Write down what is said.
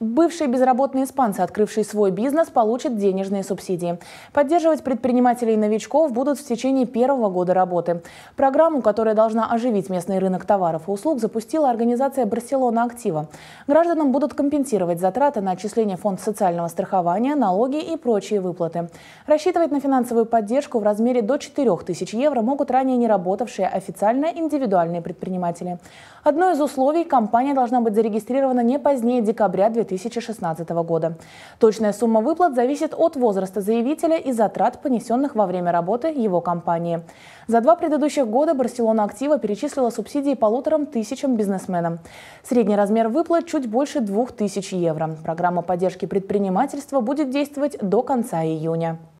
Бывшие безработные испанцы, открывшие свой бизнес, получат денежные субсидии. Поддерживать предпринимателей и новичков будут в течение первого года работы. Программу, которая должна оживить местный рынок товаров и услуг, запустила организация «Барселона Актива». Гражданам будут компенсировать затраты на отчисление фонд социального страхования, налоги и прочие выплаты. Рассчитывать на финансовую поддержку в размере до 4 тысяч евро могут ранее не работавшие официально индивидуальные предприниматели. Одно из условий – компания должна быть зарегистрирована не позднее декабря 2020 2016 года. Точная сумма выплат зависит от возраста заявителя и затрат, понесенных во время работы его компании. За два предыдущих года Барселона Актива перечислила субсидии полуторам тысячам бизнесменам. Средний размер выплат чуть больше 2000 евро. Программа поддержки предпринимательства будет действовать до конца июня.